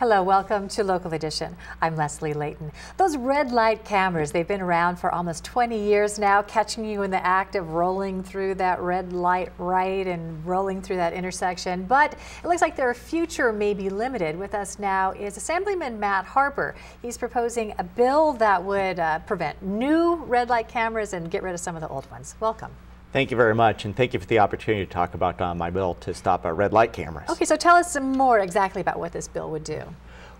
Hello, welcome to Local Edition. I'm Leslie Layton. Those red light cameras, they've been around for almost 20 years now, catching you in the act of rolling through that red light right and rolling through that intersection. But it looks like their future may be limited. With us now is Assemblyman Matt Harper. He's proposing a bill that would uh, prevent new red light cameras and get rid of some of the old ones. Welcome. Thank you very much, and thank you for the opportunity to talk about uh, my bill to stop our uh, red light cameras. Okay, so tell us some more exactly about what this bill would do.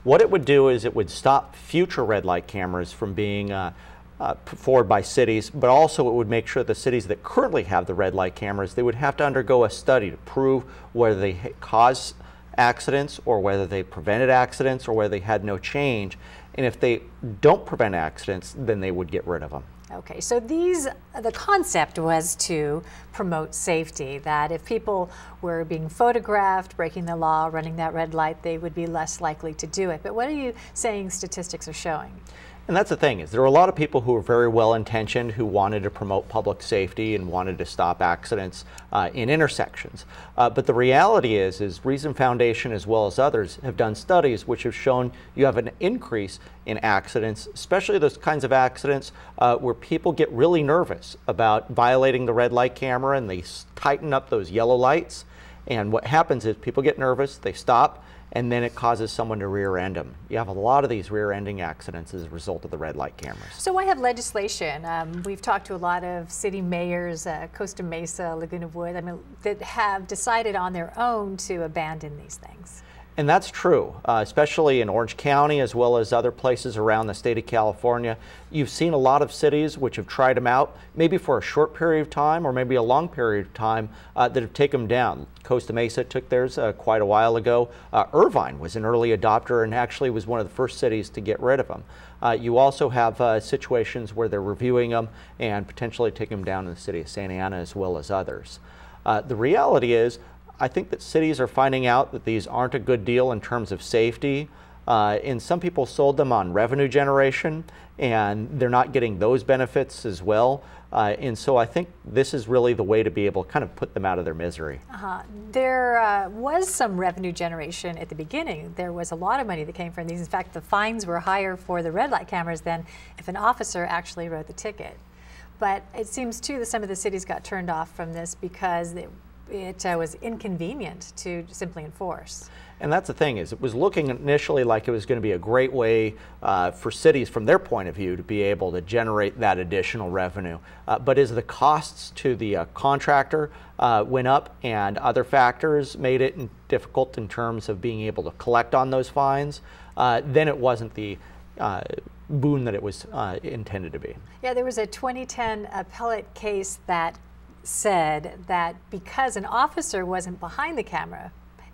What it would do is it would stop future red light cameras from being uh, uh, put forward by cities, but also it would make sure the cities that currently have the red light cameras, they would have to undergo a study to prove whether they caused accidents or whether they prevented accidents or whether they had no change. And if they don't prevent accidents, then they would get rid of them. Okay, so these, the concept was to promote safety, that if people were being photographed, breaking the law, running that red light, they would be less likely to do it. But what are you saying statistics are showing? And that's the thing is there are a lot of people who are very well intentioned who wanted to promote public safety and wanted to stop accidents uh, in intersections. Uh, but the reality is is Reason Foundation as well as others have done studies which have shown you have an increase in accidents, especially those kinds of accidents uh, where people get really nervous about violating the red light camera and they tighten up those yellow lights. And what happens is people get nervous, they stop, and then it causes someone to rear end them. You have a lot of these rear ending accidents as a result of the red light cameras. So I have legislation. Um, we've talked to a lot of city mayors, uh, Costa Mesa, Laguna Wood, I mean, that have decided on their own to abandon these things. And that's true, uh, especially in Orange County as well as other places around the state of California. You've seen a lot of cities which have tried them out, maybe for a short period of time or maybe a long period of time, uh, that have taken them down. Costa Mesa took theirs uh, quite a while ago. Uh, Irvine was an early adopter and actually was one of the first cities to get rid of them. Uh, you also have uh, situations where they're reviewing them and potentially taking them down in the city of Santa Ana as well as others. Uh, the reality is I think that cities are finding out that these aren't a good deal in terms of safety. Uh, and some people sold them on revenue generation, and they're not getting those benefits as well. Uh, and so I think this is really the way to be able to kind of put them out of their misery. Uh-huh. There uh, was some revenue generation at the beginning. There was a lot of money that came from these. In fact, the fines were higher for the red light cameras than if an officer actually wrote the ticket. But it seems too that some of the cities got turned off from this because it uh, was inconvenient to simply enforce. And that's the thing is it was looking initially like it was going to be a great way uh, for cities from their point of view to be able to generate that additional revenue. Uh, but as the costs to the uh, contractor uh, went up and other factors made it difficult in terms of being able to collect on those fines, uh, then it wasn't the uh, boon that it was intended to be. Yeah, there was a 2010 appellate case that said that because an officer wasn't behind the camera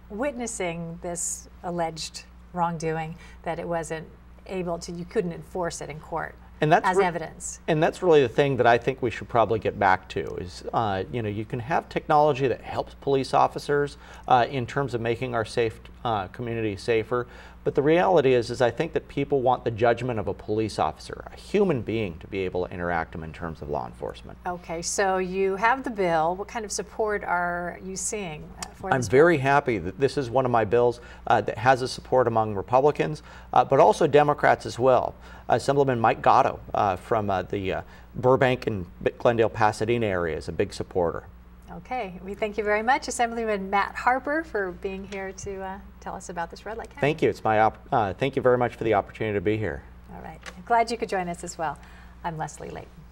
witnessing this alleged wrongdoing, that it wasn't able to, you couldn't enforce it in court and that's as evidence. And that's really the thing that I think we should probably get back to is, uh, you know, you can have technology that helps police officers uh, in terms of making our safe uh, community safer. But the reality is, is I think that people want the judgment of a police officer, a human being, to be able to interact them in terms of law enforcement. Okay, so you have the bill. What kind of support are you seeing for. I'm very happy that this is one of my bills uh, that has a support among Republicans, uh, but also Democrats as well. Uh, Assemblyman Mike Gatto uh, from uh, the Burbank and Glendale Pasadena area is a big supporter. Okay, we thank you very much, Assemblyman Matt Harper, for being here to tell us about this red light. County. Thank you. It's my thank you very much for the opportunity to be here. All glad you could join us as well. I'm Leslie Layton.